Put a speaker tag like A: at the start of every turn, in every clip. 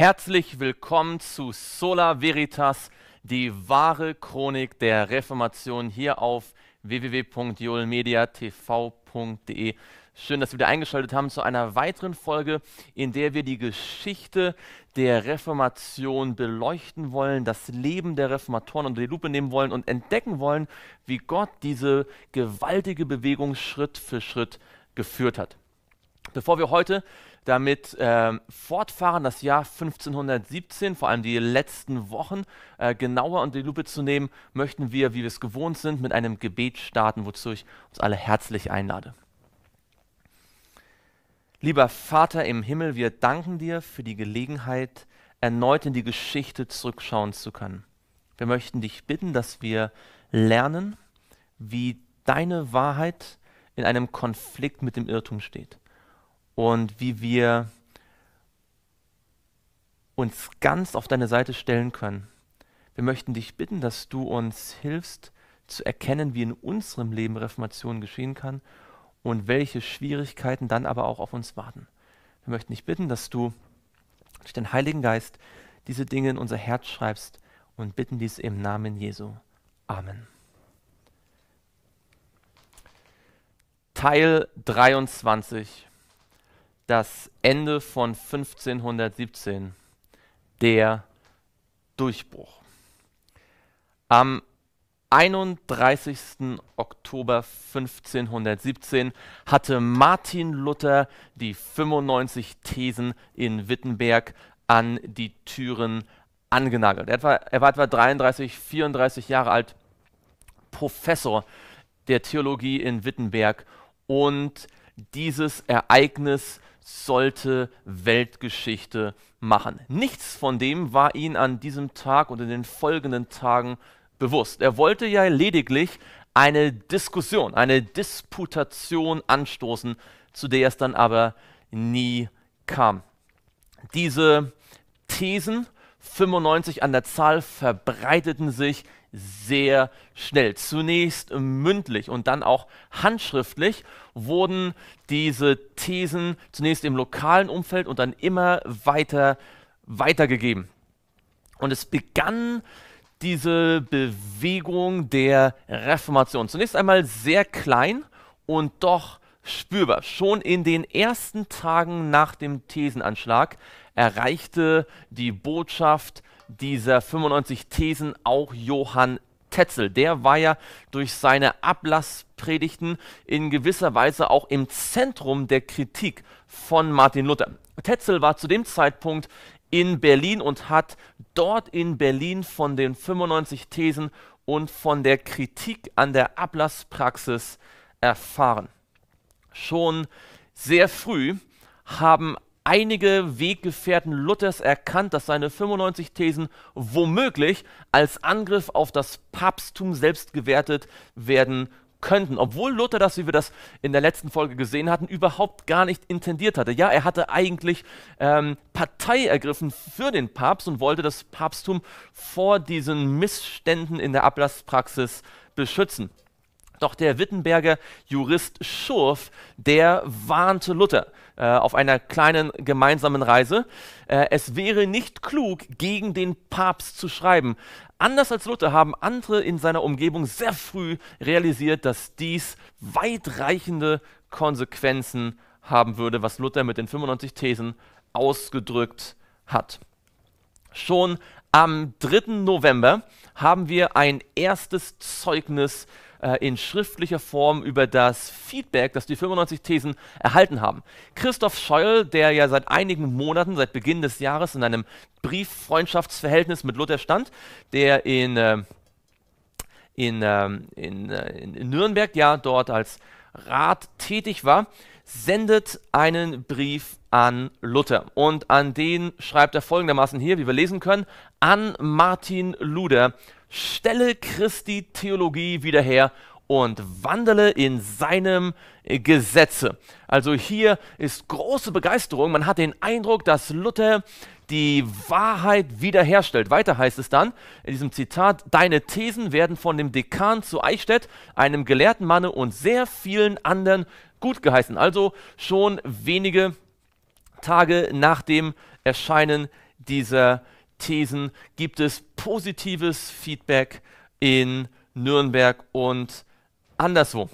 A: Herzlich willkommen zu Sola Veritas, die wahre Chronik der Reformation hier auf www.joelmediatv.de. Schön, dass Sie wieder eingeschaltet haben zu einer weiteren Folge, in der wir die Geschichte der Reformation beleuchten wollen, das Leben der Reformatoren unter die Lupe nehmen wollen und entdecken wollen, wie Gott diese gewaltige Bewegung Schritt für Schritt geführt hat. Bevor wir heute damit ähm, fortfahren, das Jahr 1517, vor allem die letzten Wochen, äh, genauer unter die Lupe zu nehmen, möchten wir, wie wir es gewohnt sind, mit einem Gebet starten, wozu ich uns alle herzlich einlade. Lieber Vater im Himmel, wir danken dir für die Gelegenheit, erneut in die Geschichte zurückschauen zu können. Wir möchten dich bitten, dass wir lernen, wie deine Wahrheit in einem Konflikt mit dem Irrtum steht und wie wir uns ganz auf deine Seite stellen können. Wir möchten dich bitten, dass du uns hilfst zu erkennen, wie in unserem Leben Reformation geschehen kann und welche Schwierigkeiten dann aber auch auf uns warten. Wir möchten dich bitten, dass du durch den Heiligen Geist diese Dinge in unser Herz schreibst und bitten dies im Namen Jesu. Amen. Teil 23 das Ende von 1517, der Durchbruch. Am 31. Oktober 1517 hatte Martin Luther die 95 Thesen in Wittenberg an die Türen angenagelt. Er war, er war etwa 33, 34 Jahre alt, Professor der Theologie in Wittenberg und dieses Ereignis sollte Weltgeschichte machen. Nichts von dem war ihm an diesem Tag und in den folgenden Tagen bewusst. Er wollte ja lediglich eine Diskussion, eine Disputation anstoßen, zu der es dann aber nie kam. Diese Thesen, 95 an der Zahl, verbreiteten sich sehr schnell. Zunächst mündlich und dann auch handschriftlich wurden diese Thesen zunächst im lokalen Umfeld und dann immer weiter weitergegeben. Und es begann diese Bewegung der Reformation. Zunächst einmal sehr klein und doch spürbar. Schon in den ersten Tagen nach dem Thesenanschlag erreichte die Botschaft dieser 95 Thesen auch Johann Tetzel. Der war ja durch seine Ablasspredigten in gewisser Weise auch im Zentrum der Kritik von Martin Luther. Tetzel war zu dem Zeitpunkt in Berlin und hat dort in Berlin von den 95 Thesen und von der Kritik an der Ablasspraxis erfahren. Schon sehr früh haben einige Weggefährten Luthers erkannt, dass seine 95 Thesen womöglich als Angriff auf das Papsttum selbst gewertet werden könnten, obwohl Luther das, wie wir das in der letzten Folge gesehen hatten, überhaupt gar nicht intendiert hatte. Ja, er hatte eigentlich ähm, Partei ergriffen für den Papst und wollte das Papsttum vor diesen Missständen in der Ablasspraxis beschützen. Doch der Wittenberger Jurist Schurf, der warnte Luther. Äh, auf einer kleinen gemeinsamen Reise. Äh, es wäre nicht klug, gegen den Papst zu schreiben. Anders als Luther haben andere in seiner Umgebung sehr früh realisiert, dass dies weitreichende Konsequenzen haben würde, was Luther mit den 95 Thesen ausgedrückt hat. Schon am 3. November haben wir ein erstes Zeugnis äh, in schriftlicher Form über das Feedback, das die 95 Thesen erhalten haben. Christoph Scheuel, der ja seit einigen Monaten, seit Beginn des Jahres in einem Brieffreundschaftsverhältnis mit Luther stand, der in, äh, ähm, in, äh, in, in Nürnberg ja dort als Rat tätig war, sendet einen Brief an Luther. Und an den schreibt er folgendermaßen hier, wie wir lesen können, an Martin Luder stelle Christi Theologie wieder her und wandle in seinem Gesetze. Also hier ist große Begeisterung. Man hat den Eindruck, dass Luther die Wahrheit wiederherstellt. Weiter heißt es dann in diesem Zitat, deine Thesen werden von dem Dekan zu Eichstätt, einem gelehrten Manne und sehr vielen anderen gut geheißen. Also schon wenige Tage nach dem Erscheinen dieser Thesen gibt es positives Feedback in Nürnberg und anderswo.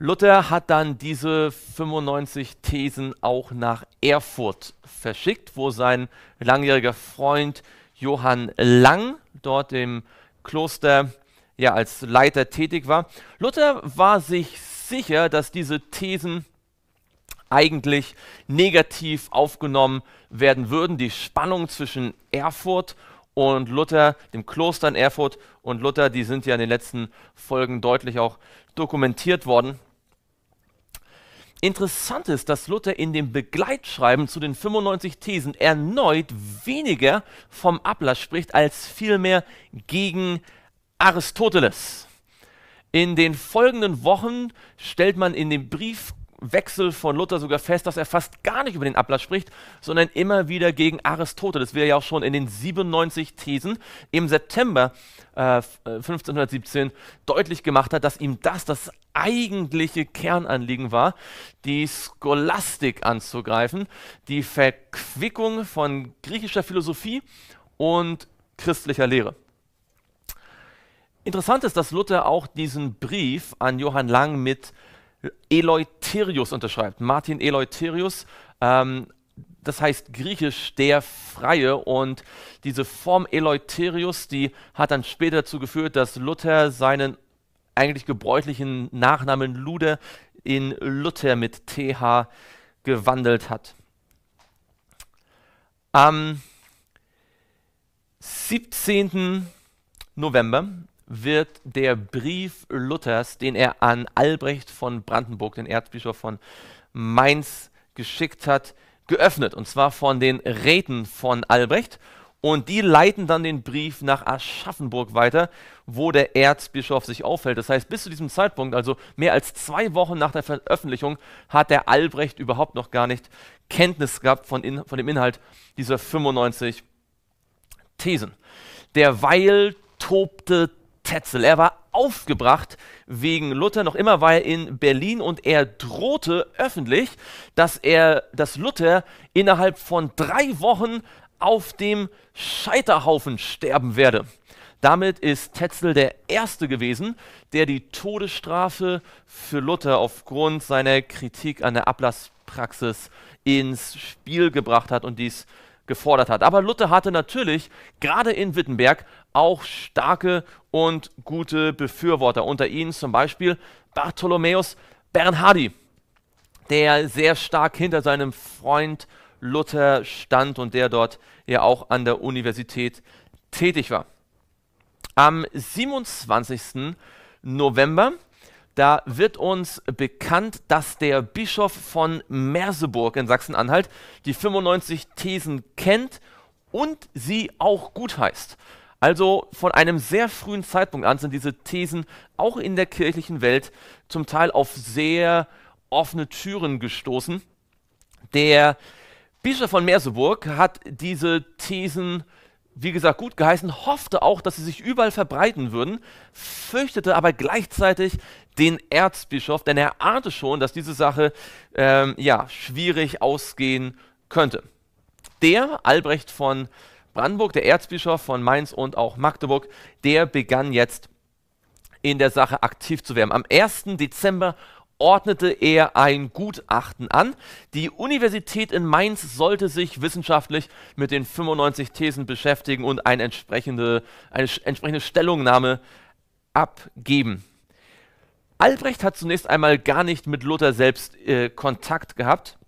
A: Luther hat dann diese 95 Thesen auch nach Erfurt verschickt, wo sein langjähriger Freund Johann Lang dort im Kloster ja als Leiter tätig war. Luther war sich sicher, dass diese Thesen eigentlich negativ aufgenommen werden würden. Die Spannung zwischen Erfurt und Luther, dem Kloster in Erfurt und Luther, die sind ja in den letzten Folgen deutlich auch dokumentiert worden. Interessant ist, dass Luther in dem Begleitschreiben zu den 95 Thesen erneut weniger vom Ablass spricht, als vielmehr gegen Aristoteles. In den folgenden Wochen stellt man in dem Brief Wechsel von Luther sogar fest, dass er fast gar nicht über den Ablass spricht, sondern immer wieder gegen Aristoteles. Wir ja auch schon in den 97 Thesen im September äh, 1517 äh, deutlich gemacht hat, dass ihm das das eigentliche Kernanliegen war, die Scholastik anzugreifen, die Verquickung von griechischer Philosophie und christlicher Lehre. Interessant ist, dass Luther auch diesen Brief an Johann Lang mit Eleuterius unterschreibt. Martin Eleuterius, ähm, das heißt griechisch der Freie und diese Form Eleuterius, die hat dann später dazu geführt, dass Luther seinen eigentlich gebräuchlichen Nachnamen Luder in Luther mit TH gewandelt hat. Am 17. November wird der Brief Luthers, den er an Albrecht von Brandenburg, den Erzbischof von Mainz, geschickt hat, geöffnet. Und zwar von den Räten von Albrecht. Und die leiten dann den Brief nach Aschaffenburg weiter, wo der Erzbischof sich aufhält. Das heißt, bis zu diesem Zeitpunkt, also mehr als zwei Wochen nach der Veröffentlichung, hat der Albrecht überhaupt noch gar nicht Kenntnis gehabt von, in, von dem Inhalt dieser 95 Thesen. Derweil tobte Tetzel. Er war aufgebracht wegen Luther. Noch immer war er in Berlin und er drohte öffentlich, dass er, dass Luther innerhalb von drei Wochen auf dem Scheiterhaufen sterben werde. Damit ist Tetzel der Erste gewesen, der die Todesstrafe für Luther aufgrund seiner Kritik an der Ablasspraxis ins Spiel gebracht hat und dies gefordert hat. Aber Luther hatte natürlich gerade in Wittenberg auch starke und gute Befürworter. Unter ihnen zum Beispiel Bartholomäus Bernhardi, der sehr stark hinter seinem Freund Luther stand und der dort ja auch an der Universität tätig war. Am 27. November da wird uns bekannt, dass der Bischof von Merseburg in Sachsen-Anhalt die 95 Thesen kennt und sie auch gut heißt. Also von einem sehr frühen Zeitpunkt an sind diese Thesen auch in der kirchlichen Welt zum Teil auf sehr offene Türen gestoßen. Der Bischof von Merseburg hat diese Thesen wie gesagt, gut geheißen, hoffte auch, dass sie sich überall verbreiten würden, fürchtete aber gleichzeitig den Erzbischof, denn er ahnte schon, dass diese Sache ähm, ja, schwierig ausgehen könnte. Der, Albrecht von Brandenburg, der Erzbischof von Mainz und auch Magdeburg, der begann jetzt in der Sache aktiv zu werden. Am 1. Dezember ordnete er ein Gutachten an. Die Universität in Mainz sollte sich wissenschaftlich mit den 95 Thesen beschäftigen und eine entsprechende, eine entsprechende Stellungnahme abgeben. Albrecht hat zunächst einmal gar nicht mit Luther selbst äh, Kontakt gehabt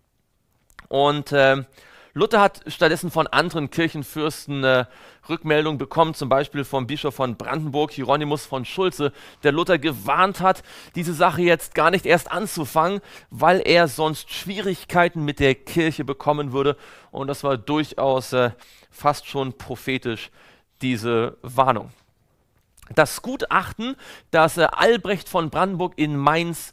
A: und äh, Luther hat stattdessen von anderen Kirchenfürsten äh, Rückmeldungen bekommen, zum Beispiel vom Bischof von Brandenburg, Hieronymus von Schulze, der Luther gewarnt hat, diese Sache jetzt gar nicht erst anzufangen, weil er sonst Schwierigkeiten mit der Kirche bekommen würde. Und das war durchaus äh, fast schon prophetisch, diese Warnung. Das Gutachten, das äh, Albrecht von Brandenburg in Mainz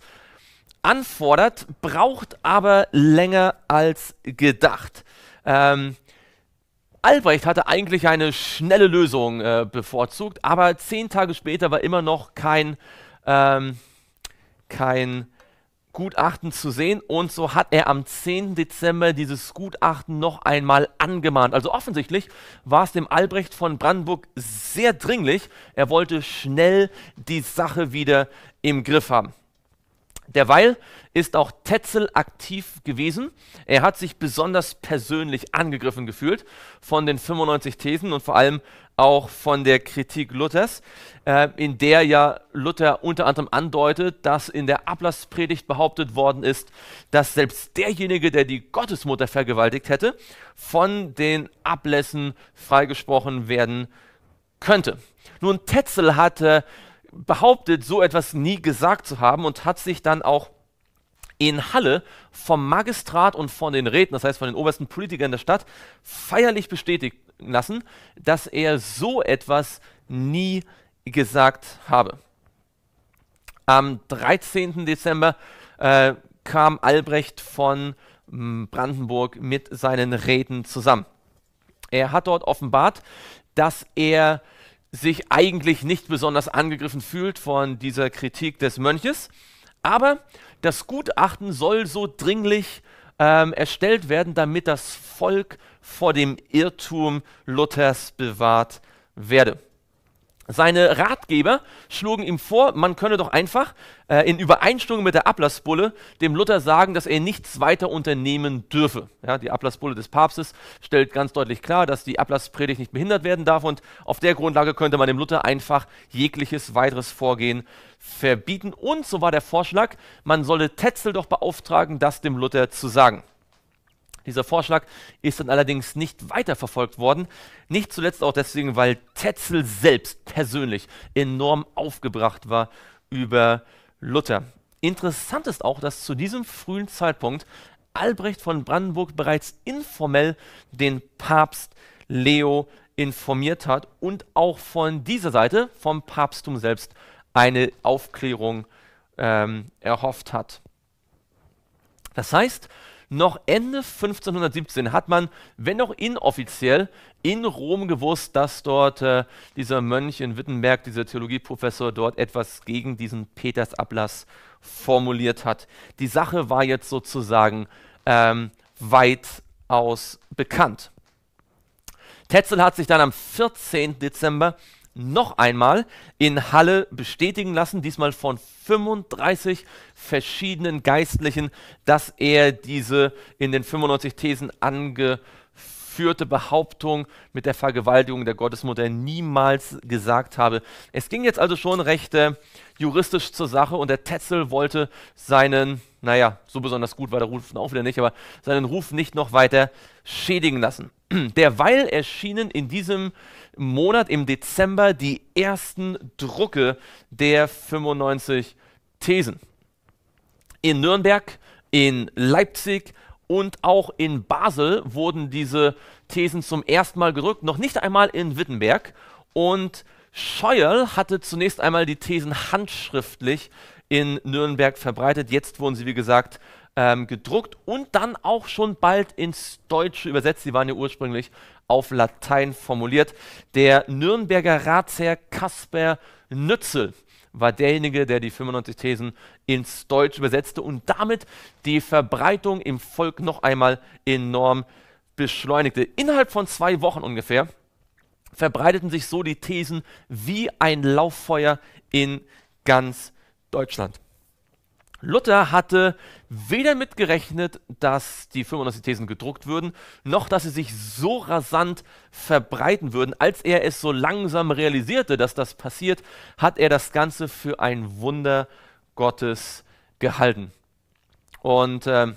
A: anfordert, braucht aber länger als gedacht. Ähm, Albrecht hatte eigentlich eine schnelle Lösung äh, bevorzugt, aber zehn Tage später war immer noch kein, ähm, kein Gutachten zu sehen und so hat er am 10. Dezember dieses Gutachten noch einmal angemahnt. Also offensichtlich war es dem Albrecht von Brandenburg sehr dringlich. Er wollte schnell die Sache wieder im Griff haben. Derweil ist auch Tetzel aktiv gewesen. Er hat sich besonders persönlich angegriffen gefühlt von den 95 Thesen und vor allem auch von der Kritik Luthers, äh, in der ja Luther unter anderem andeutet, dass in der Ablasspredigt behauptet worden ist, dass selbst derjenige, der die Gottesmutter vergewaltigt hätte, von den Ablässen freigesprochen werden könnte. Nun, Tetzel hatte äh, behauptet, so etwas nie gesagt zu haben und hat sich dann auch in Halle vom Magistrat und von den Räten, das heißt von den obersten Politikern der Stadt, feierlich bestätigen lassen, dass er so etwas nie gesagt habe. Am 13. Dezember äh, kam Albrecht von mm, Brandenburg mit seinen Räten zusammen. Er hat dort offenbart, dass er sich eigentlich nicht besonders angegriffen fühlt von dieser Kritik des Mönches. Aber das Gutachten soll so dringlich ähm, erstellt werden, damit das Volk vor dem Irrtum Luthers bewahrt werde. Seine Ratgeber schlugen ihm vor, man könne doch einfach äh, in Übereinstimmung mit der Ablassbulle dem Luther sagen, dass er nichts weiter unternehmen dürfe. Ja, die Ablassbulle des Papstes stellt ganz deutlich klar, dass die Ablasspredigt nicht behindert werden darf und auf der Grundlage könnte man dem Luther einfach jegliches weiteres Vorgehen verbieten. Und so war der Vorschlag, man solle Tetzel doch beauftragen, das dem Luther zu sagen. Dieser Vorschlag ist dann allerdings nicht weiterverfolgt worden. Nicht zuletzt auch deswegen, weil Tetzel selbst persönlich enorm aufgebracht war über Luther. Interessant ist auch, dass zu diesem frühen Zeitpunkt Albrecht von Brandenburg bereits informell den Papst Leo informiert hat und auch von dieser Seite, vom Papsttum selbst, eine Aufklärung ähm, erhofft hat. Das heißt, noch Ende 1517 hat man, wenn auch inoffiziell, in Rom gewusst, dass dort äh, dieser Mönch in Wittenberg, dieser Theologieprofessor dort etwas gegen diesen Petersablass formuliert hat. Die Sache war jetzt sozusagen ähm, weitaus bekannt. Tetzel hat sich dann am 14. Dezember noch einmal in Halle bestätigen lassen, diesmal von 35 verschiedenen Geistlichen, dass er diese in den 95 Thesen angeführte Behauptung mit der Vergewaltigung der Gottesmutter niemals gesagt habe. Es ging jetzt also schon recht äh, juristisch zur Sache und der Tetzel wollte seinen naja, so besonders gut war der Ruf auch wieder nicht, aber seinen Ruf nicht noch weiter schädigen lassen. Derweil erschienen in diesem Monat im Dezember die ersten Drucke der 95 Thesen. In Nürnberg, in Leipzig und auch in Basel wurden diese Thesen zum ersten Mal gedruckt, noch nicht einmal in Wittenberg. Und Scheuerl hatte zunächst einmal die Thesen handschriftlich in Nürnberg verbreitet. Jetzt wurden sie, wie gesagt, ähm, gedruckt und dann auch schon bald ins Deutsche übersetzt. Sie waren ja ursprünglich auf Latein formuliert. Der Nürnberger Ratsherr Kasper Nützel war derjenige, der die 95 Thesen ins Deutsche übersetzte und damit die Verbreitung im Volk noch einmal enorm beschleunigte. Innerhalb von zwei Wochen ungefähr verbreiteten sich so die Thesen wie ein Lauffeuer in ganz Deutschland. Luther hatte weder mitgerechnet, dass die 95 Thesen gedruckt würden, noch dass sie sich so rasant verbreiten würden. Als er es so langsam realisierte, dass das passiert, hat er das Ganze für ein Wunder Gottes gehalten. Und äh,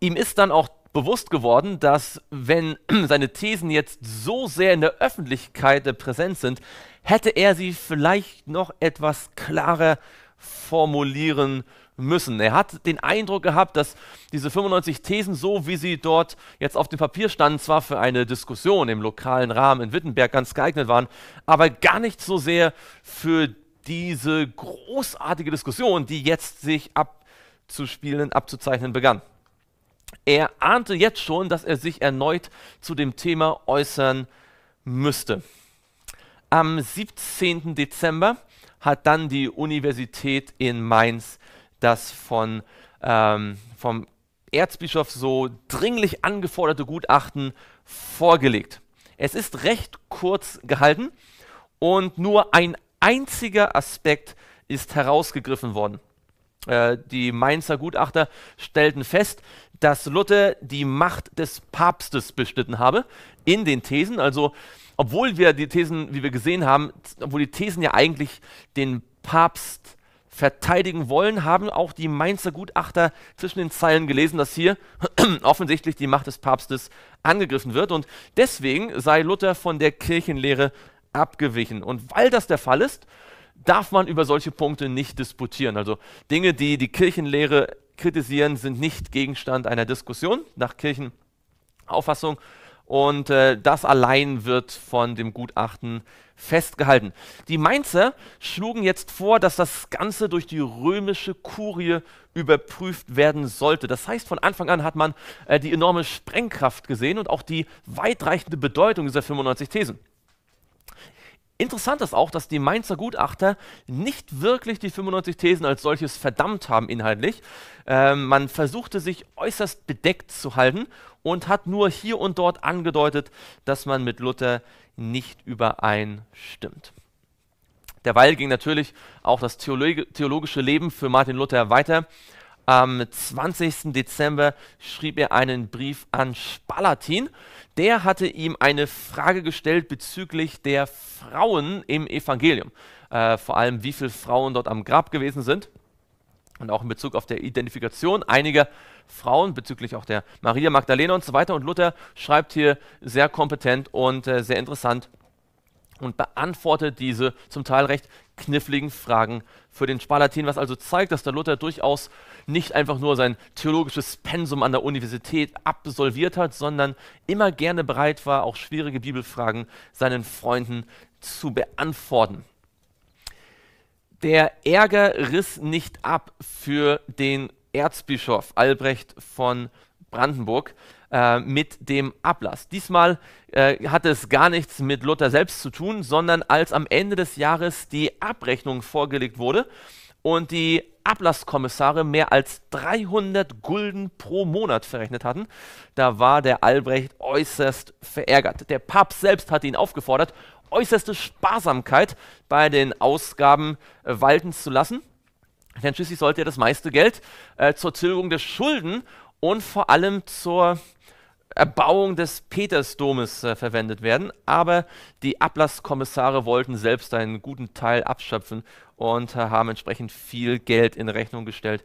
A: ihm ist dann auch bewusst geworden, dass wenn seine Thesen jetzt so sehr in der Öffentlichkeit präsent sind, hätte er sie vielleicht noch etwas klarer formulieren müssen. Er hat den Eindruck gehabt, dass diese 95 Thesen, so wie sie dort jetzt auf dem Papier standen, zwar für eine Diskussion im lokalen Rahmen in Wittenberg ganz geeignet waren, aber gar nicht so sehr für diese großartige Diskussion, die jetzt sich abzuspielen, abzuzeichnen begann. Er ahnte jetzt schon, dass er sich erneut zu dem Thema äußern müsste. Am 17. Dezember hat dann die Universität in Mainz das von, ähm, vom Erzbischof so dringlich angeforderte Gutachten vorgelegt. Es ist recht kurz gehalten und nur ein einziger Aspekt ist herausgegriffen worden. Äh, die Mainzer Gutachter stellten fest, dass Luther die Macht des Papstes beschnitten habe in den Thesen. Also, obwohl wir die Thesen, wie wir gesehen haben, obwohl die Thesen ja eigentlich den Papst verteidigen wollen, haben auch die Mainzer Gutachter zwischen den Zeilen gelesen, dass hier offensichtlich die Macht des Papstes angegriffen wird. Und deswegen sei Luther von der Kirchenlehre abgewichen. Und weil das der Fall ist, darf man über solche Punkte nicht disputieren. Also Dinge, die die Kirchenlehre kritisieren, sind nicht Gegenstand einer Diskussion nach Kirchenauffassung. Und äh, das allein wird von dem Gutachten festgehalten. Die Mainzer schlugen jetzt vor, dass das Ganze durch die römische Kurie überprüft werden sollte. Das heißt, von Anfang an hat man äh, die enorme Sprengkraft gesehen und auch die weitreichende Bedeutung dieser 95 Thesen. Interessant ist auch, dass die Mainzer Gutachter nicht wirklich die 95 Thesen als solches verdammt haben inhaltlich. Ähm, man versuchte sich äußerst bedeckt zu halten und hat nur hier und dort angedeutet, dass man mit Luther nicht übereinstimmt. Derweil ging natürlich auch das Theolog theologische Leben für Martin Luther weiter. Am 20. Dezember schrieb er einen Brief an Spalatin der hatte ihm eine Frage gestellt bezüglich der Frauen im Evangelium. Äh, vor allem, wie viele Frauen dort am Grab gewesen sind. Und auch in Bezug auf der Identifikation einiger Frauen, bezüglich auch der Maria Magdalena und so weiter. Und Luther schreibt hier sehr kompetent und äh, sehr interessant und beantwortet diese zum Teil recht kniffligen Fragen für den Spalatin, was also zeigt, dass der Luther durchaus nicht einfach nur sein theologisches Pensum an der Universität absolviert hat, sondern immer gerne bereit war, auch schwierige Bibelfragen seinen Freunden zu beantworten. Der Ärger riss nicht ab für den Erzbischof Albrecht von Brandenburg äh, mit dem Ablass. Diesmal äh, hatte es gar nichts mit Luther selbst zu tun, sondern als am Ende des Jahres die Abrechnung vorgelegt wurde und die Ablasskommissare mehr als 300 Gulden pro Monat verrechnet hatten. Da war der Albrecht äußerst verärgert. Der Papst selbst hatte ihn aufgefordert, äußerste Sparsamkeit bei den Ausgaben äh, walten zu lassen. Denn schließlich sollte er das meiste Geld äh, zur Tilgung der Schulden und vor allem zur Erbauung des Petersdomes äh, verwendet werden, aber die Ablasskommissare wollten selbst einen guten Teil abschöpfen und äh, haben entsprechend viel Geld in Rechnung gestellt.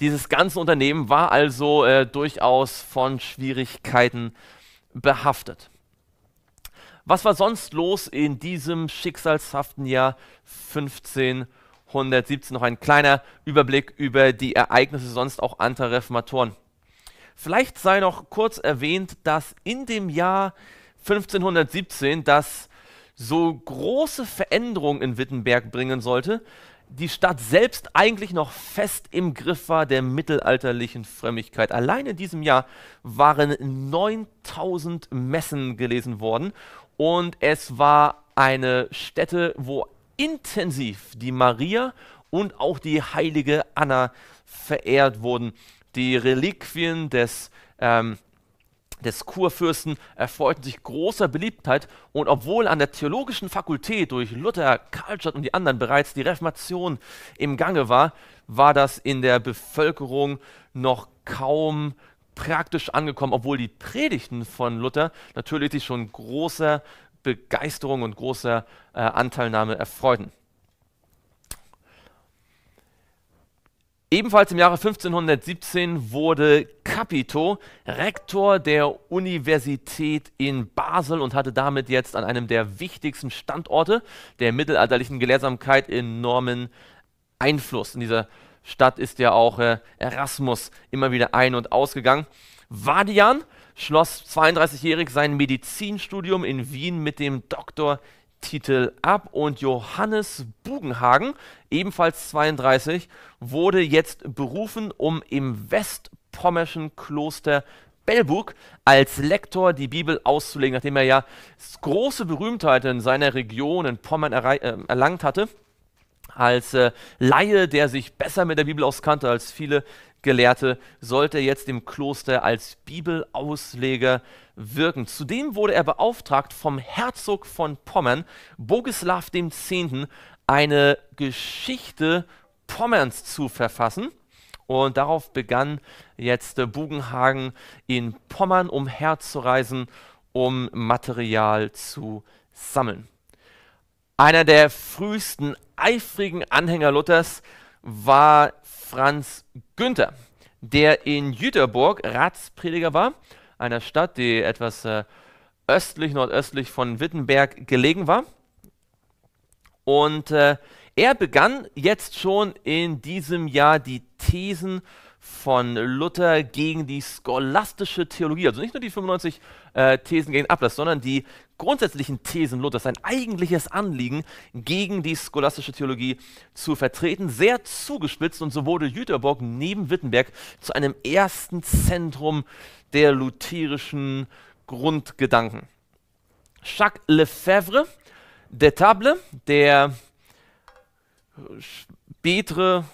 A: Dieses ganze Unternehmen war also äh, durchaus von Schwierigkeiten behaftet. Was war sonst los in diesem schicksalshaften Jahr 1517? Noch ein kleiner Überblick über die Ereignisse sonst auch anderer Reformatoren. Vielleicht sei noch kurz erwähnt, dass in dem Jahr 1517 das so große Veränderungen in Wittenberg bringen sollte, die Stadt selbst eigentlich noch fest im Griff war der mittelalterlichen Frömmigkeit. Allein in diesem Jahr waren 9000 Messen gelesen worden und es war eine Stätte, wo intensiv die Maria und auch die heilige Anna verehrt wurden. Die Reliquien des ähm, des Kurfürsten erfreuten sich großer Beliebtheit und obwohl an der theologischen Fakultät durch Luther, Karlstadt und die anderen bereits die Reformation im Gange war, war das in der Bevölkerung noch kaum praktisch angekommen, obwohl die Predigten von Luther natürlich sich schon großer Begeisterung und großer äh, Anteilnahme erfreuten. Ebenfalls im Jahre 1517 wurde Capito Rektor der Universität in Basel und hatte damit jetzt an einem der wichtigsten Standorte der mittelalterlichen Gelehrsamkeit enormen Einfluss. In dieser Stadt ist ja auch äh, Erasmus immer wieder ein- und ausgegangen. Vadian schloss 32-jährig sein Medizinstudium in Wien mit dem Doktor Titel ab und Johannes Bugenhagen, ebenfalls 32, wurde jetzt berufen, um im westpommerschen Kloster Belbug als Lektor die Bibel auszulegen, nachdem er ja große Berühmtheit in seiner Region in Pommern äh, erlangt hatte als äh, Laie, der sich besser mit der Bibel auskannte als viele Gelehrte, sollte jetzt im Kloster als Bibelausleger wirken. Zudem wurde er beauftragt, vom Herzog von Pommern, Bogislav X., eine Geschichte Pommerns zu verfassen. Und darauf begann jetzt Bugenhagen in Pommern umherzureisen, um Material zu sammeln. Einer der frühesten eifrigen Anhänger Luthers war Franz Günther, der in Jüterburg Ratsprediger war, einer Stadt, die etwas äh, östlich, nordöstlich von Wittenberg gelegen war. Und äh, er begann jetzt schon in diesem Jahr die Thesen von Luther gegen die scholastische Theologie, also nicht nur die 95 äh, Thesen gegen Ablass, sondern die grundsätzlichen Thesen Luthers, sein eigentliches Anliegen gegen die scholastische Theologie zu vertreten, sehr zugespitzt und so wurde Jüterborg neben Wittenberg zu einem ersten Zentrum der lutherischen Grundgedanken. Jacques Lefebvre d'Etable, der spätere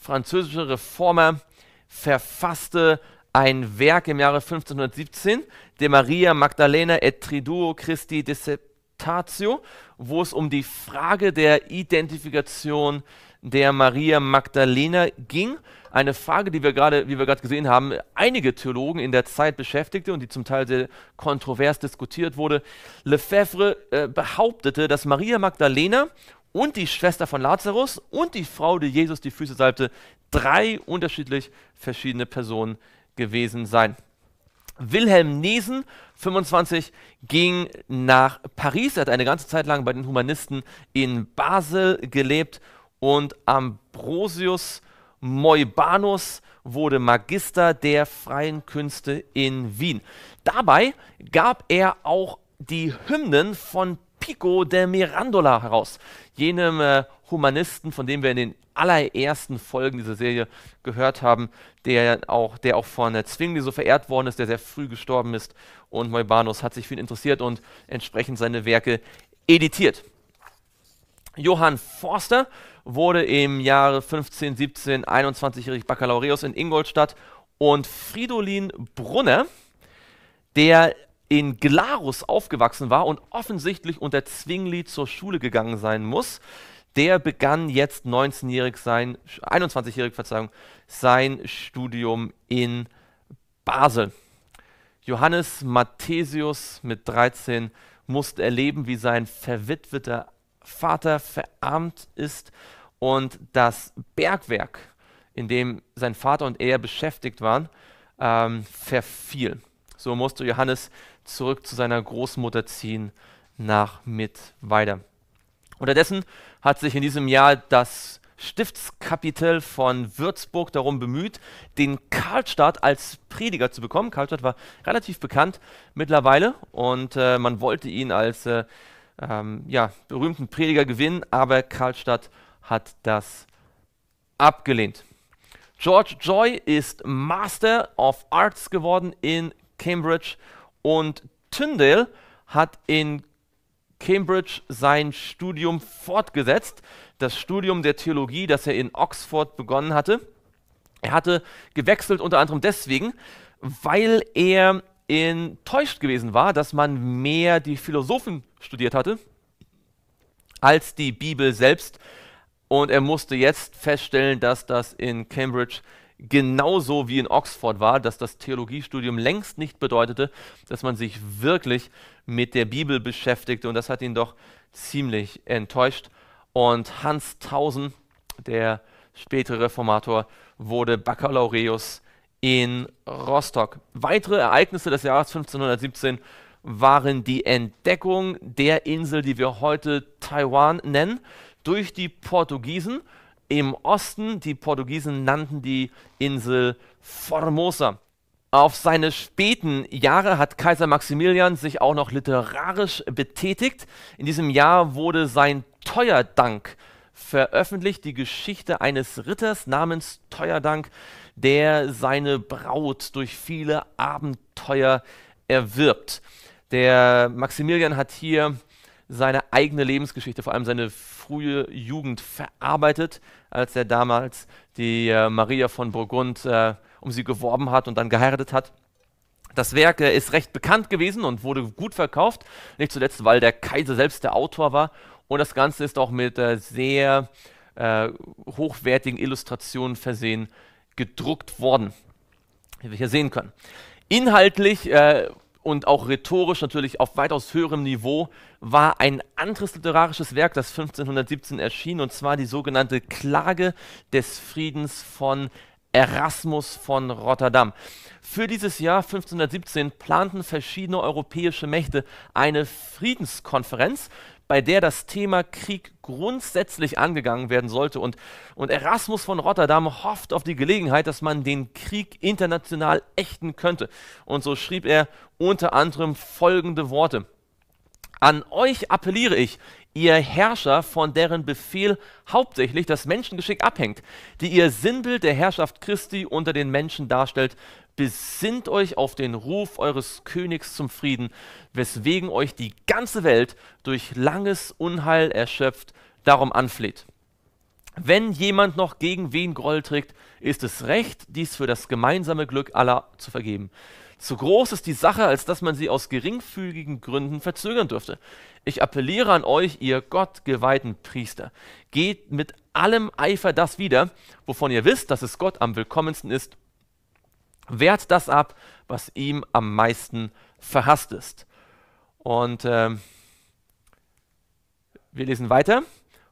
A: französische Reformer, verfasste ein Werk im Jahre 1517, de Maria Magdalena et Triduo Christi Dissertatio, wo es um die Frage der Identifikation der Maria Magdalena ging. Eine Frage, die wir gerade, wie wir gerade gesehen haben, einige Theologen in der Zeit beschäftigte und die zum Teil sehr kontrovers diskutiert wurde. Lefebvre äh, behauptete, dass Maria Magdalena und die Schwester von Lazarus und die Frau, die Jesus die Füße salbte, drei unterschiedlich verschiedene Personen gewesen seien. Wilhelm Nesen, 25, ging nach Paris. Er hat eine ganze Zeit lang bei den Humanisten in Basel gelebt und Ambrosius Moibanus wurde Magister der freien Künste in Wien. Dabei gab er auch die Hymnen von Pico de Mirandola heraus, jenem äh, Humanisten, von dem wir in den allerersten Folgen dieser Serie gehört haben, der auch, der auch von Zwingli so verehrt worden ist, der sehr früh gestorben ist. Und Moibanus hat sich für ihn interessiert und entsprechend seine Werke editiert. Johann Forster wurde im Jahre 1517 21-jährig Baccalaureus in Ingolstadt und Fridolin Brunner, der in Glarus aufgewachsen war und offensichtlich unter Zwingli zur Schule gegangen sein muss, der begann jetzt 19-jährig sein, 21-jährig, Verzeihung, sein Studium in Basel. Johannes Mathesius mit 13 musste erleben, wie sein verwitweter Vater verarmt ist und das Bergwerk, in dem sein Vater und er beschäftigt waren, ähm, verfiel. So musste Johannes zurück zu seiner Großmutter ziehen nach Mittweida. Unterdessen hat sich in diesem Jahr das Stiftskapitel von Würzburg darum bemüht, den Karlstadt als Prediger zu bekommen. Karlstadt war relativ bekannt mittlerweile und äh, man wollte ihn als äh, ähm, ja, berühmten Prediger gewinnen, aber Karlstadt hat das abgelehnt. George Joy ist Master of Arts geworden in Cambridge und Tyndale hat in Cambridge sein Studium fortgesetzt, das Studium der Theologie, das er in Oxford begonnen hatte. Er hatte gewechselt unter anderem deswegen, weil er enttäuscht gewesen war, dass man mehr die Philosophen studiert hatte als die Bibel selbst. Und er musste jetzt feststellen, dass das in Cambridge genauso wie in Oxford war, dass das Theologiestudium längst nicht bedeutete, dass man sich wirklich mit der Bibel beschäftigte. Und das hat ihn doch ziemlich enttäuscht. Und Hans Tausen, der spätere Reformator, wurde Baccalaureus in Rostock. Weitere Ereignisse des Jahres 1517 waren die Entdeckung der Insel, die wir heute Taiwan nennen, durch die Portugiesen im Osten. Die Portugiesen nannten die Insel Formosa. Auf seine späten Jahre hat Kaiser Maximilian sich auch noch literarisch betätigt. In diesem Jahr wurde sein Teuerdank veröffentlicht, die Geschichte eines Ritters namens Teuerdank, der seine Braut durch viele Abenteuer erwirbt. Der Maximilian hat hier seine eigene Lebensgeschichte, vor allem seine frühe Jugend verarbeitet, als er damals die äh, Maria von Burgund äh, um sie geworben hat und dann geheiratet hat. Das Werk äh, ist recht bekannt gewesen und wurde gut verkauft, nicht zuletzt, weil der Kaiser selbst der Autor war. Und das Ganze ist auch mit äh, sehr äh, hochwertigen Illustrationen versehen gedruckt worden, wie wir hier sehen können. Inhaltlich äh, und auch rhetorisch natürlich auf weitaus höherem Niveau war ein anderes literarisches Werk, das 1517 erschien, und zwar die sogenannte Klage des Friedens von Erasmus von Rotterdam. Für dieses Jahr 1517 planten verschiedene europäische Mächte eine Friedenskonferenz, bei der das Thema Krieg grundsätzlich angegangen werden sollte. Und, und Erasmus von Rotterdam hofft auf die Gelegenheit, dass man den Krieg international ächten könnte. Und so schrieb er unter anderem folgende Worte. An euch appelliere ich, ihr Herrscher, von deren Befehl hauptsächlich das Menschengeschick abhängt, die ihr Sinnbild der Herrschaft Christi unter den Menschen darstellt, Besinnt euch auf den Ruf eures Königs zum Frieden, weswegen euch die ganze Welt durch langes Unheil erschöpft darum anfleht. Wenn jemand noch gegen wen Groll trägt, ist es recht, dies für das gemeinsame Glück aller zu vergeben. Zu groß ist die Sache, als dass man sie aus geringfügigen Gründen verzögern dürfte. Ich appelliere an euch, ihr gottgeweihten Priester, geht mit allem Eifer das wieder, wovon ihr wisst, dass es Gott am willkommensten ist Wehrt das ab, was ihm am meisten verhasst ist. Und äh, wir lesen weiter.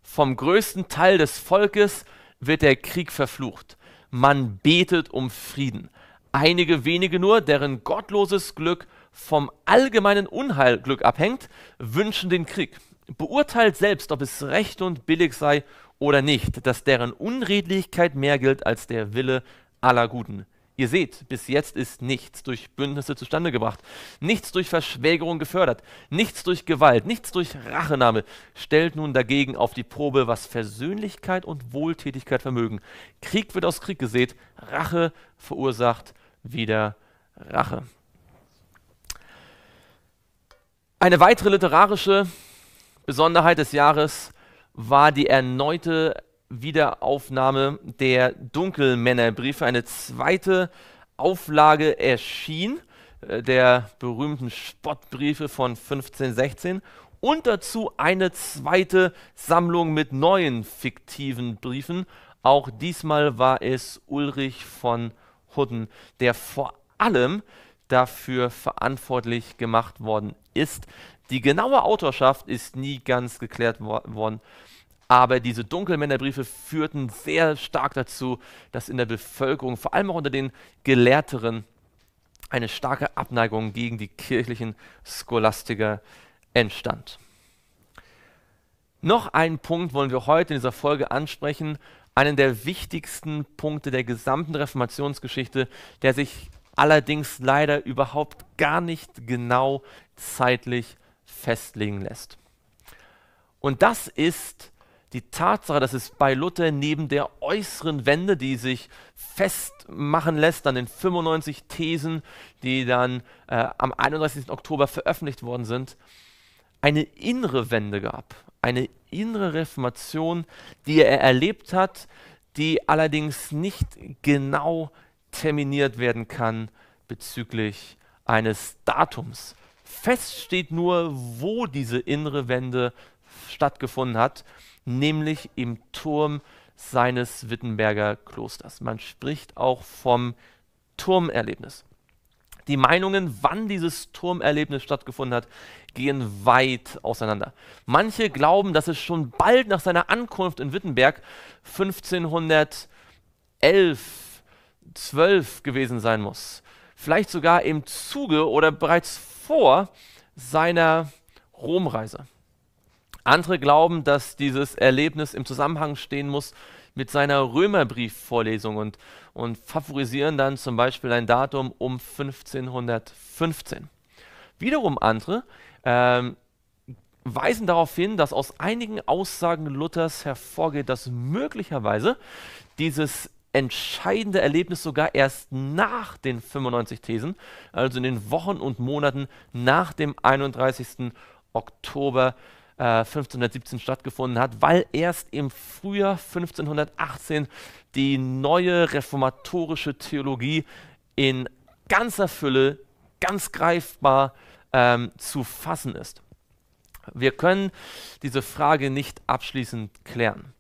A: Vom größten Teil des Volkes wird der Krieg verflucht. Man betet um Frieden. Einige wenige nur, deren gottloses Glück vom allgemeinen Unheilglück abhängt, wünschen den Krieg. Beurteilt selbst, ob es recht und billig sei oder nicht, dass deren Unredlichkeit mehr gilt als der Wille aller Guten. Ihr seht, bis jetzt ist nichts durch Bündnisse zustande gebracht, nichts durch Verschwägerung gefördert, nichts durch Gewalt, nichts durch Rachenahme. Stellt nun dagegen auf die Probe, was Versöhnlichkeit und Wohltätigkeit vermögen. Krieg wird aus Krieg gesät, Rache verursacht wieder Rache. Eine weitere literarische Besonderheit des Jahres war die erneute Wiederaufnahme der Dunkelmännerbriefe, eine zweite Auflage erschien, äh, der berühmten Spottbriefe von 1516 und dazu eine zweite Sammlung mit neuen fiktiven Briefen. Auch diesmal war es Ulrich von Hutten, der vor allem dafür verantwortlich gemacht worden ist. Die genaue Autorschaft ist nie ganz geklärt wo worden. Aber diese Dunkelmännerbriefe führten sehr stark dazu, dass in der Bevölkerung, vor allem auch unter den Gelehrteren, eine starke Abneigung gegen die kirchlichen Scholastiker entstand. Noch einen Punkt wollen wir heute in dieser Folge ansprechen, einen der wichtigsten Punkte der gesamten Reformationsgeschichte, der sich allerdings leider überhaupt gar nicht genau zeitlich festlegen lässt. Und das ist die Tatsache, dass es bei Luther neben der äußeren Wende, die sich festmachen lässt an den 95 Thesen, die dann äh, am 31. Oktober veröffentlicht worden sind, eine innere Wende gab, eine innere Reformation, die er erlebt hat, die allerdings nicht genau terminiert werden kann bezüglich eines Datums. Fest steht nur, wo diese innere Wende stattgefunden hat nämlich im Turm seines Wittenberger Klosters. Man spricht auch vom Turmerlebnis. Die Meinungen, wann dieses Turmerlebnis stattgefunden hat, gehen weit auseinander. Manche glauben, dass es schon bald nach seiner Ankunft in Wittenberg 1511, 12 gewesen sein muss. Vielleicht sogar im Zuge oder bereits vor seiner Romreise. Andere glauben, dass dieses Erlebnis im Zusammenhang stehen muss mit seiner Römerbriefvorlesung und, und favorisieren dann zum Beispiel ein Datum um 1515. Wiederum andere ähm, weisen darauf hin, dass aus einigen Aussagen Luthers hervorgeht, dass möglicherweise dieses entscheidende Erlebnis sogar erst nach den 95 Thesen, also in den Wochen und Monaten nach dem 31. Oktober 1517 äh, stattgefunden hat, weil erst im Frühjahr 1518 die neue reformatorische Theologie in ganzer Fülle, ganz greifbar ähm, zu fassen ist. Wir können diese Frage nicht abschließend klären.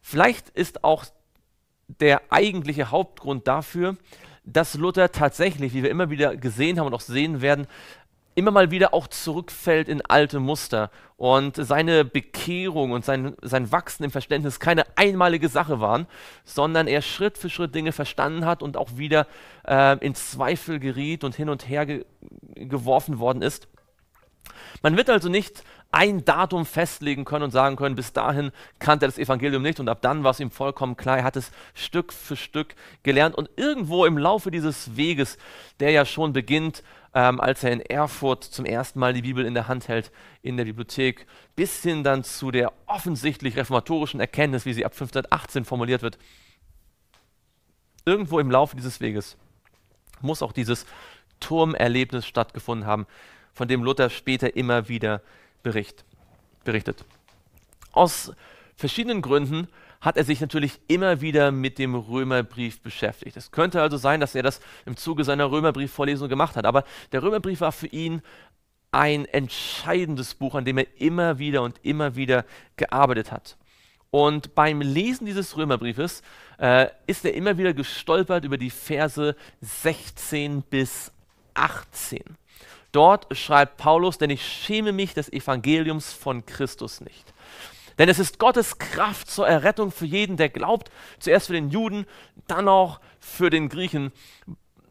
A: Vielleicht ist auch der eigentliche Hauptgrund dafür, dass Luther tatsächlich, wie wir immer wieder gesehen haben und auch sehen werden, immer mal wieder auch zurückfällt in alte Muster und seine Bekehrung und sein, sein Wachsen im Verständnis keine einmalige Sache waren, sondern er Schritt für Schritt Dinge verstanden hat und auch wieder äh, in Zweifel geriet und hin und her ge geworfen worden ist. Man wird also nicht ein Datum festlegen können und sagen können, bis dahin kannte er das Evangelium nicht und ab dann war es ihm vollkommen klar, er hat es Stück für Stück gelernt und irgendwo im Laufe dieses Weges, der ja schon beginnt, ähm, als er in Erfurt zum ersten Mal die Bibel in der Hand hält, in der Bibliothek, bis hin dann zu der offensichtlich reformatorischen Erkenntnis, wie sie ab 1518 formuliert wird. Irgendwo im Laufe dieses Weges muss auch dieses Turmerlebnis stattgefunden haben, von dem Luther später immer wieder bericht, berichtet. Aus verschiedenen Gründen hat er sich natürlich immer wieder mit dem Römerbrief beschäftigt. Es könnte also sein, dass er das im Zuge seiner Römerbriefvorlesung gemacht hat, aber der Römerbrief war für ihn ein entscheidendes Buch, an dem er immer wieder und immer wieder gearbeitet hat. Und beim Lesen dieses Römerbriefes äh, ist er immer wieder gestolpert über die Verse 16 bis 18. Dort schreibt Paulus, denn ich schäme mich des Evangeliums von Christus nicht, denn es ist Gottes Kraft zur Errettung für jeden, der glaubt. Zuerst für den Juden, dann auch für den Griechen.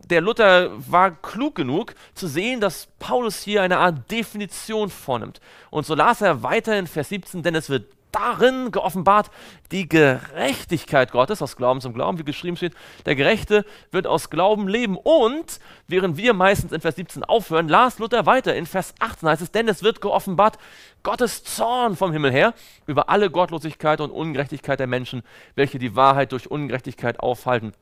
A: Der Luther war klug genug zu sehen, dass Paulus hier eine Art Definition vornimmt. Und so las er weiter in Vers 17, denn es wird darin geoffenbart die Gerechtigkeit Gottes aus Glauben zum Glauben, wie geschrieben steht, der Gerechte wird aus Glauben leben. Und während wir meistens in Vers 17 aufhören, las Luther weiter in Vers 18 heißt es, denn es wird geoffenbart Gottes Zorn vom Himmel her über alle Gottlosigkeit und Ungerechtigkeit der Menschen, welche die Wahrheit durch Ungerechtigkeit aufhalten.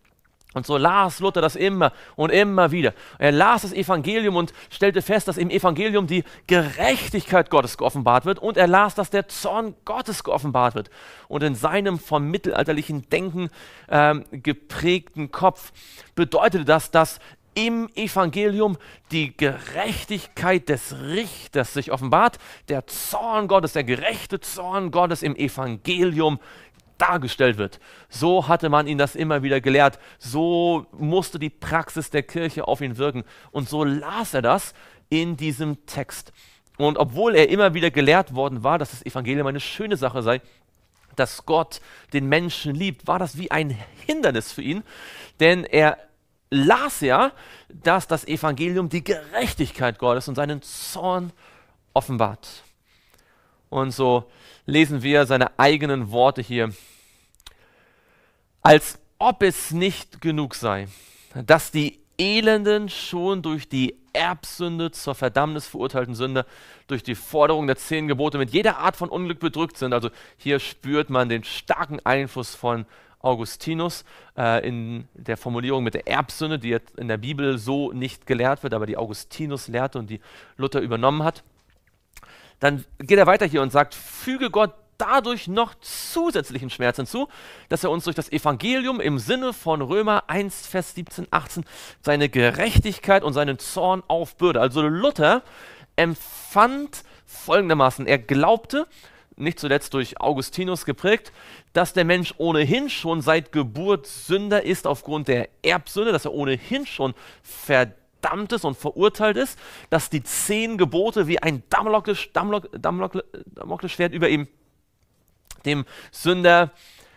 A: Und so las Luther das immer und immer wieder. Er las das Evangelium und stellte fest, dass im Evangelium die Gerechtigkeit Gottes geoffenbart wird und er las, dass der Zorn Gottes geoffenbart wird. Und in seinem vom mittelalterlichen Denken ähm, geprägten Kopf bedeutete das, dass im Evangelium die Gerechtigkeit des Richters sich offenbart, der Zorn Gottes, der gerechte Zorn Gottes im Evangelium dargestellt wird. So hatte man ihn das immer wieder gelehrt. So musste die Praxis der Kirche auf ihn wirken. Und so las er das in diesem Text. Und obwohl er immer wieder gelehrt worden war, dass das Evangelium eine schöne Sache sei, dass Gott den Menschen liebt, war das wie ein Hindernis für ihn, denn er las ja, dass das Evangelium die Gerechtigkeit Gottes und seinen Zorn offenbart. Und so lesen wir seine eigenen Worte hier als ob es nicht genug sei, dass die Elenden schon durch die Erbsünde zur Verdammnis verurteilten Sünde, durch die Forderung der zehn Gebote mit jeder Art von Unglück bedrückt sind. Also hier spürt man den starken Einfluss von Augustinus äh, in der Formulierung mit der Erbsünde, die jetzt in der Bibel so nicht gelehrt wird, aber die Augustinus lehrte und die Luther übernommen hat. Dann geht er weiter hier und sagt, füge Gott dadurch noch zusätzlichen Schmerz hinzu, dass er uns durch das Evangelium im Sinne von Römer 1, Vers 17, 18 seine Gerechtigkeit und seinen Zorn aufbürde. Also Luther empfand folgendermaßen, er glaubte, nicht zuletzt durch Augustinus geprägt, dass der Mensch ohnehin schon seit Geburt Sünder ist aufgrund der Erbsünde, dass er ohnehin schon verdammt ist und verurteilt ist, dass die zehn Gebote wie ein Damoklesschwert über ihm dem Sünder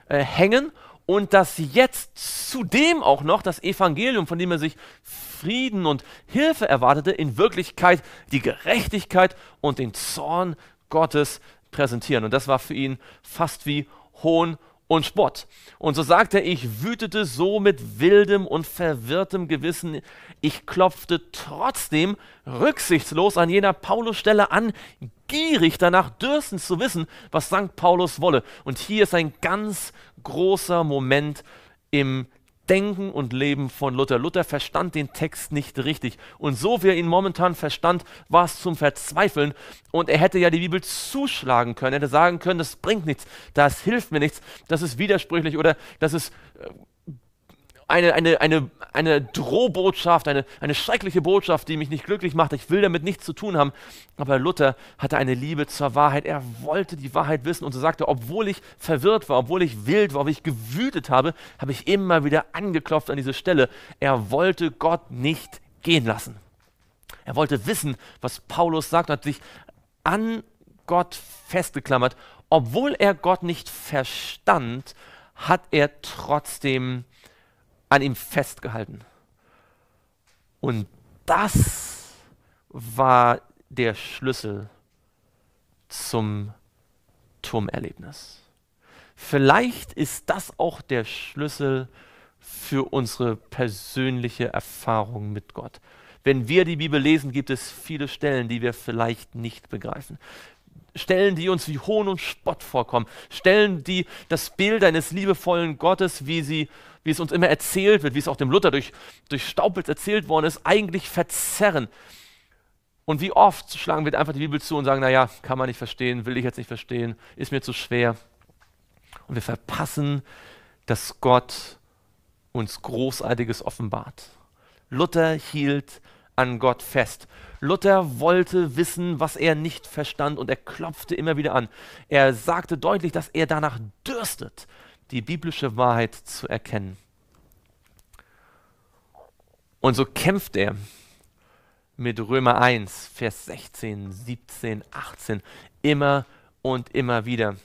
A: äh, hängen und dass jetzt zudem auch noch das Evangelium, von dem er sich Frieden und Hilfe erwartete, in Wirklichkeit die Gerechtigkeit und den Zorn Gottes präsentieren. Und das war für ihn fast wie Hohn und Spott. Und so sagt er, ich wütete so mit wildem und verwirrtem Gewissen, ich klopfte trotzdem rücksichtslos an jener Paulusstelle an, gierig danach dürstend zu wissen, was St. Paulus wolle. Und hier ist ein ganz großer Moment im Denken und Leben von Luther. Luther verstand den Text nicht richtig. Und so wie er ihn momentan verstand, war es zum Verzweifeln. Und er hätte ja die Bibel zuschlagen können, er hätte sagen können, das bringt nichts, das hilft mir nichts, das ist widersprüchlich oder das ist äh, eine, eine, eine, eine Drohbotschaft, eine, eine schreckliche Botschaft, die mich nicht glücklich macht. Ich will damit nichts zu tun haben. Aber Luther hatte eine Liebe zur Wahrheit. Er wollte die Wahrheit wissen und so sagte, obwohl ich verwirrt war, obwohl ich wild war, obwohl ich gewütet habe, habe ich immer wieder angeklopft an diese Stelle. Er wollte Gott nicht gehen lassen. Er wollte wissen, was Paulus sagt und hat sich an Gott festgeklammert. Obwohl er Gott nicht verstand, hat er trotzdem an ihm festgehalten. Und das war der Schlüssel zum Turmerlebnis. Vielleicht ist das auch der Schlüssel für unsere persönliche Erfahrung mit Gott. Wenn wir die Bibel lesen, gibt es viele Stellen, die wir vielleicht nicht begreifen. Stellen, die uns wie Hohn und Spott vorkommen. Stellen, die das Bild eines liebevollen Gottes, wie sie wie es uns immer erzählt wird, wie es auch dem Luther durch, durch Staupitz erzählt worden ist, eigentlich verzerren. Und wie oft schlagen wir einfach die Bibel zu und sagen, naja, kann man nicht verstehen, will ich jetzt nicht verstehen, ist mir zu schwer. Und wir verpassen, dass Gott uns Großartiges offenbart. Luther hielt an Gott fest. Luther wollte wissen, was er nicht verstand und er klopfte immer wieder an. Er sagte deutlich, dass er danach dürstet, die biblische Wahrheit zu erkennen. Und so kämpft er mit Römer 1, Vers 16, 17, 18, immer und immer wieder.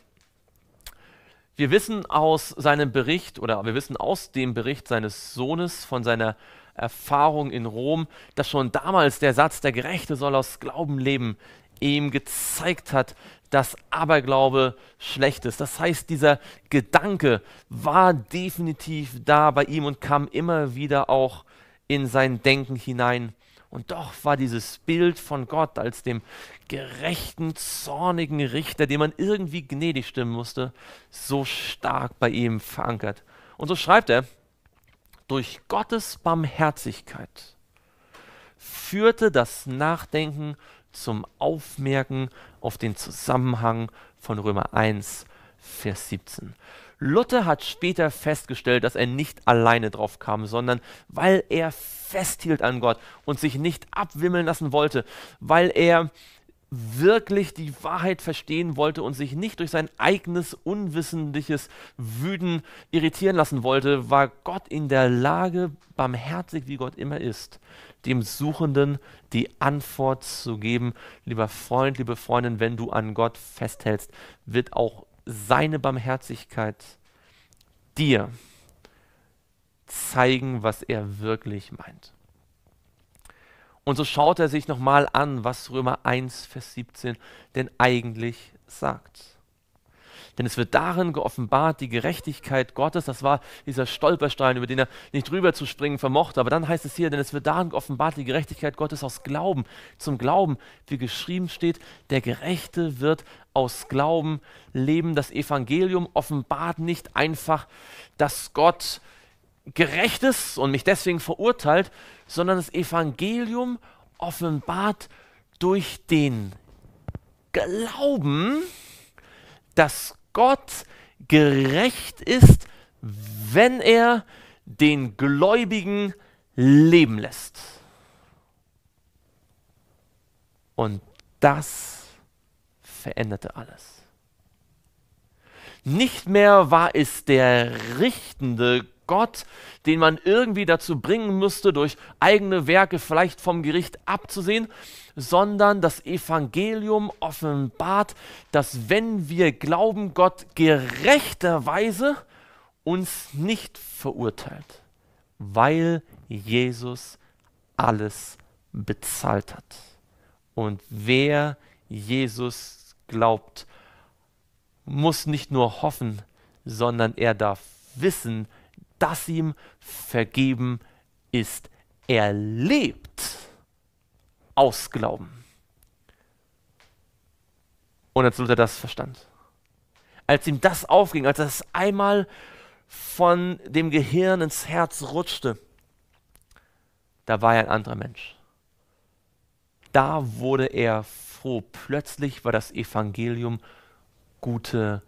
A: Wir wissen aus seinem Bericht oder wir wissen aus dem Bericht seines Sohnes von seiner Erfahrung in Rom, dass schon damals der Satz, der Gerechte soll aus Glauben leben, ihm gezeigt hat, dass Aberglaube schlecht ist. Das heißt, dieser Gedanke war definitiv da bei ihm und kam immer wieder auch in sein Denken hinein. Und doch war dieses Bild von Gott als dem gerechten, zornigen Richter, dem man irgendwie gnädig stimmen musste, so stark bei ihm verankert. Und so schreibt er, durch Gottes Barmherzigkeit führte das Nachdenken zum Aufmerken auf den Zusammenhang von Römer 1, Vers 17. Luther hat später festgestellt, dass er nicht alleine drauf kam, sondern weil er festhielt an Gott und sich nicht abwimmeln lassen wollte, weil er wirklich die Wahrheit verstehen wollte und sich nicht durch sein eigenes unwissentliches Wüden irritieren lassen wollte, war Gott in der Lage, barmherzig wie Gott immer ist, dem Suchenden die Antwort zu geben. Lieber Freund, liebe Freundin, wenn du an Gott festhältst, wird auch seine Barmherzigkeit dir zeigen, was er wirklich meint. Und so schaut er sich nochmal an, was Römer 1, Vers 17 denn eigentlich sagt. Denn es wird darin geoffenbart, die Gerechtigkeit Gottes. Das war dieser Stolperstein, über den er nicht drüber zu springen vermochte. Aber dann heißt es hier, denn es wird darin geoffenbart, die Gerechtigkeit Gottes aus Glauben. Zum Glauben, wie geschrieben steht, der Gerechte wird aus Glauben leben. Das Evangelium offenbart nicht einfach, dass Gott gerecht ist und mich deswegen verurteilt, sondern das Evangelium offenbart durch den Glauben, dass Gott gerecht ist, wenn er den Gläubigen leben lässt. Und das veränderte alles. Nicht mehr war es der richtende Gott, den man irgendwie dazu bringen müsste, durch eigene Werke vielleicht vom Gericht abzusehen, sondern das Evangelium offenbart, dass wenn wir glauben, Gott gerechterweise uns nicht verurteilt, weil Jesus alles bezahlt hat. Und wer Jesus glaubt, muss nicht nur hoffen, sondern er darf wissen, dass ihm vergeben ist. Er lebt aus Glauben. Und als Luther das verstand, als ihm das aufging, als das einmal von dem Gehirn ins Herz rutschte, da war er ein anderer Mensch. Da wurde er froh. Plötzlich war das Evangelium gute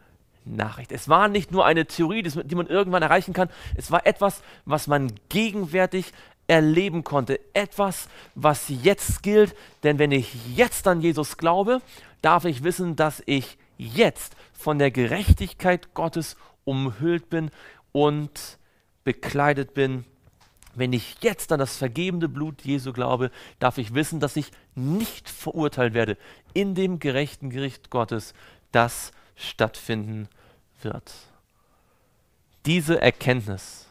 A: Nachricht. Es war nicht nur eine Theorie, die man irgendwann erreichen kann. Es war etwas, was man gegenwärtig erleben konnte. Etwas, was jetzt gilt. Denn wenn ich jetzt an Jesus glaube, darf ich wissen, dass ich jetzt von der Gerechtigkeit Gottes umhüllt bin und bekleidet bin. Wenn ich jetzt an das vergebende Blut Jesu glaube, darf ich wissen, dass ich nicht verurteilt werde in dem gerechten Gericht Gottes, das stattfinden wird wird. Diese Erkenntnis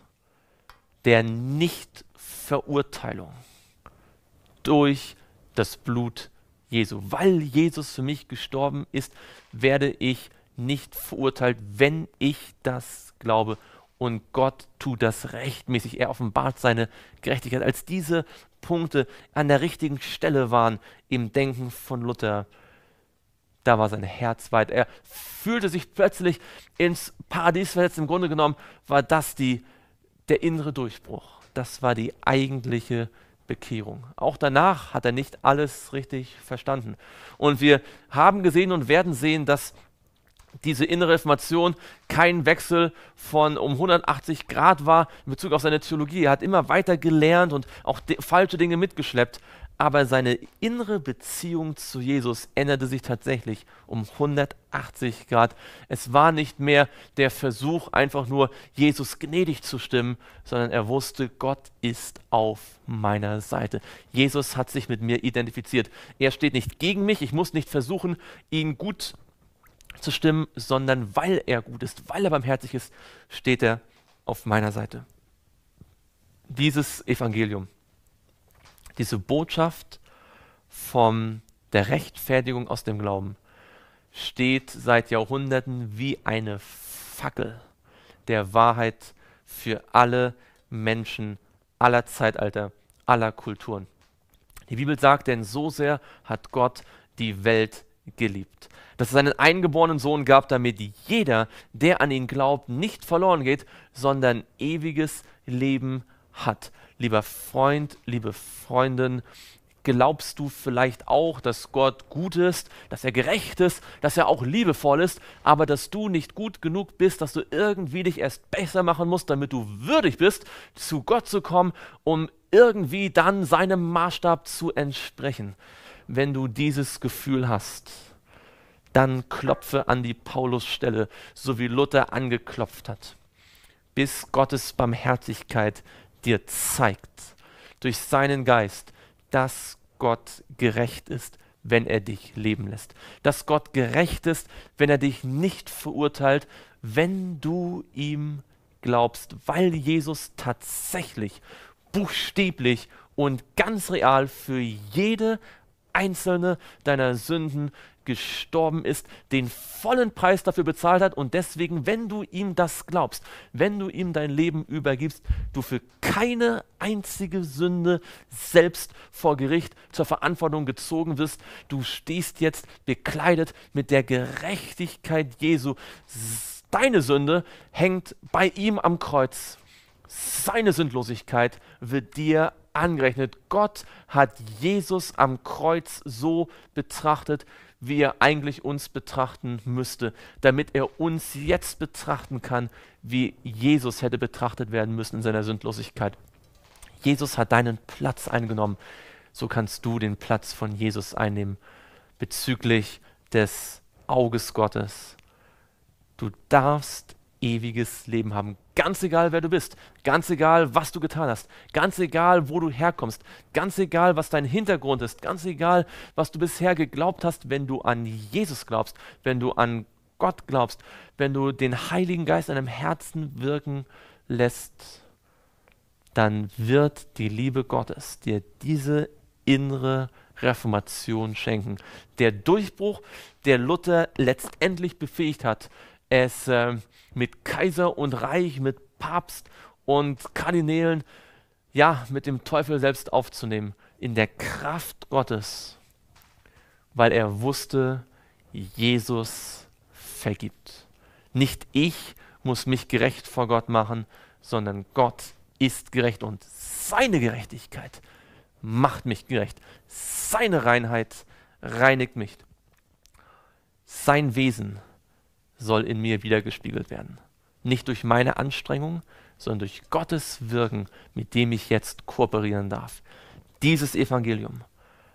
A: der Nichtverurteilung durch das Blut Jesu. Weil Jesus für mich gestorben ist, werde ich nicht verurteilt, wenn ich das glaube. Und Gott tut das rechtmäßig. Er offenbart seine Gerechtigkeit. Als diese Punkte an der richtigen Stelle waren im Denken von Luther, da war sein Herz weit. Er fühlte sich plötzlich ins Paradies versetzt. Im Grunde genommen war das die, der innere Durchbruch. Das war die eigentliche Bekehrung. Auch danach hat er nicht alles richtig verstanden. Und wir haben gesehen und werden sehen, dass diese innere Reformation kein Wechsel von um 180 Grad war in Bezug auf seine Theologie. Er hat immer weiter gelernt und auch falsche Dinge mitgeschleppt aber seine innere Beziehung zu Jesus änderte sich tatsächlich um 180 Grad. Es war nicht mehr der Versuch, einfach nur Jesus gnädig zu stimmen, sondern er wusste, Gott ist auf meiner Seite. Jesus hat sich mit mir identifiziert. Er steht nicht gegen mich, ich muss nicht versuchen, ihn gut zu stimmen, sondern weil er gut ist, weil er barmherzig ist, steht er auf meiner Seite. Dieses Evangelium diese Botschaft von der Rechtfertigung aus dem Glauben steht seit Jahrhunderten wie eine Fackel der Wahrheit für alle Menschen aller Zeitalter, aller Kulturen. Die Bibel sagt, denn so sehr hat Gott die Welt geliebt, dass es einen eingeborenen Sohn gab, damit jeder, der an ihn glaubt, nicht verloren geht, sondern ewiges Leben hat. Lieber Freund, liebe Freundin, glaubst du vielleicht auch, dass Gott gut ist, dass er gerecht ist, dass er auch liebevoll ist, aber dass du nicht gut genug bist, dass du irgendwie dich erst besser machen musst, damit du würdig bist, zu Gott zu kommen, um irgendwie dann seinem Maßstab zu entsprechen. Wenn du dieses Gefühl hast, dann klopfe an die Paulusstelle, so wie Luther angeklopft hat, bis Gottes Barmherzigkeit dir zeigt durch seinen Geist, dass Gott gerecht ist, wenn er dich leben lässt. Dass Gott gerecht ist, wenn er dich nicht verurteilt, wenn du ihm glaubst, weil Jesus tatsächlich buchstäblich und ganz real für jede einzelne deiner Sünden gestorben ist, den vollen Preis dafür bezahlt hat und deswegen, wenn du ihm das glaubst, wenn du ihm dein Leben übergibst, du für keine einzige Sünde selbst vor Gericht zur Verantwortung gezogen wirst, du stehst jetzt bekleidet mit der Gerechtigkeit Jesu. Deine Sünde hängt bei ihm am Kreuz. Seine Sündlosigkeit wird dir angerechnet. Gott hat Jesus am Kreuz so betrachtet, wie er eigentlich uns betrachten müsste, damit er uns jetzt betrachten kann, wie Jesus hätte betrachtet werden müssen in seiner Sündlosigkeit. Jesus hat deinen Platz eingenommen. So kannst du den Platz von Jesus einnehmen bezüglich des Auges Gottes. Du darfst ewiges Leben haben. Ganz egal, wer du bist, ganz egal, was du getan hast, ganz egal, wo du herkommst, ganz egal, was dein Hintergrund ist, ganz egal, was du bisher geglaubt hast, wenn du an Jesus glaubst, wenn du an Gott glaubst, wenn du den Heiligen Geist in deinem Herzen wirken lässt, dann wird die Liebe Gottes dir diese innere Reformation schenken. Der Durchbruch, der Luther letztendlich befähigt hat, es äh, mit Kaiser und Reich, mit Papst und Kardinälen, ja, mit dem Teufel selbst aufzunehmen, in der Kraft Gottes, weil er wusste, Jesus vergibt. Nicht ich muss mich gerecht vor Gott machen, sondern Gott ist gerecht und seine Gerechtigkeit macht mich gerecht. Seine Reinheit reinigt mich. Sein Wesen soll in mir wiedergespiegelt werden. Nicht durch meine Anstrengung, sondern durch Gottes Wirken, mit dem ich jetzt kooperieren darf. Dieses Evangelium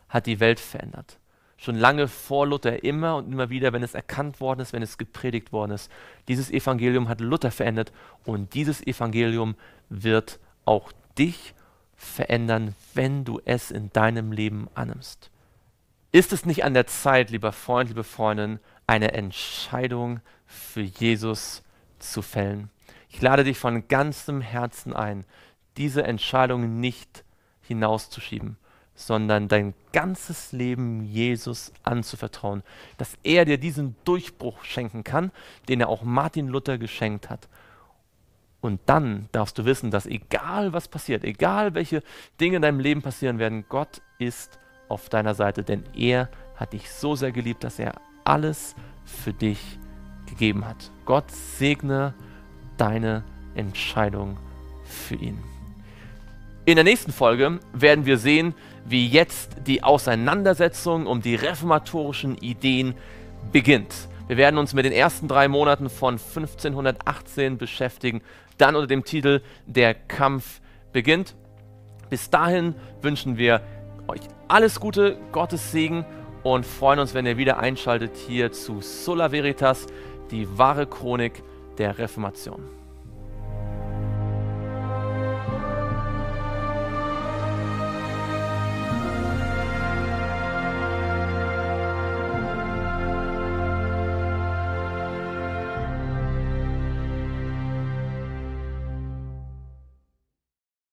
A: hat die Welt verändert. Schon lange vor Luther, immer und immer wieder, wenn es erkannt worden ist, wenn es gepredigt worden ist. Dieses Evangelium hat Luther verändert und dieses Evangelium wird auch dich verändern, wenn du es in deinem Leben annimmst. Ist es nicht an der Zeit, lieber Freund, liebe Freundin, eine Entscheidung für Jesus zu fällen. Ich lade dich von ganzem Herzen ein, diese Entscheidung nicht hinauszuschieben, sondern dein ganzes Leben Jesus anzuvertrauen, dass er dir diesen Durchbruch schenken kann, den er auch Martin Luther geschenkt hat. Und dann darfst du wissen, dass egal was passiert, egal welche Dinge in deinem Leben passieren werden, Gott ist auf deiner Seite, denn er hat dich so sehr geliebt, dass er alles für dich gegeben hat. Gott segne deine Entscheidung für ihn. In der nächsten Folge werden wir sehen, wie jetzt die Auseinandersetzung um die reformatorischen Ideen beginnt. Wir werden uns mit den ersten drei Monaten von 1518 beschäftigen, dann unter dem Titel Der Kampf beginnt. Bis dahin wünschen wir euch alles Gute, Gottes Segen und freuen uns, wenn ihr wieder einschaltet hier zu Sola Veritas, die wahre Chronik der Reformation.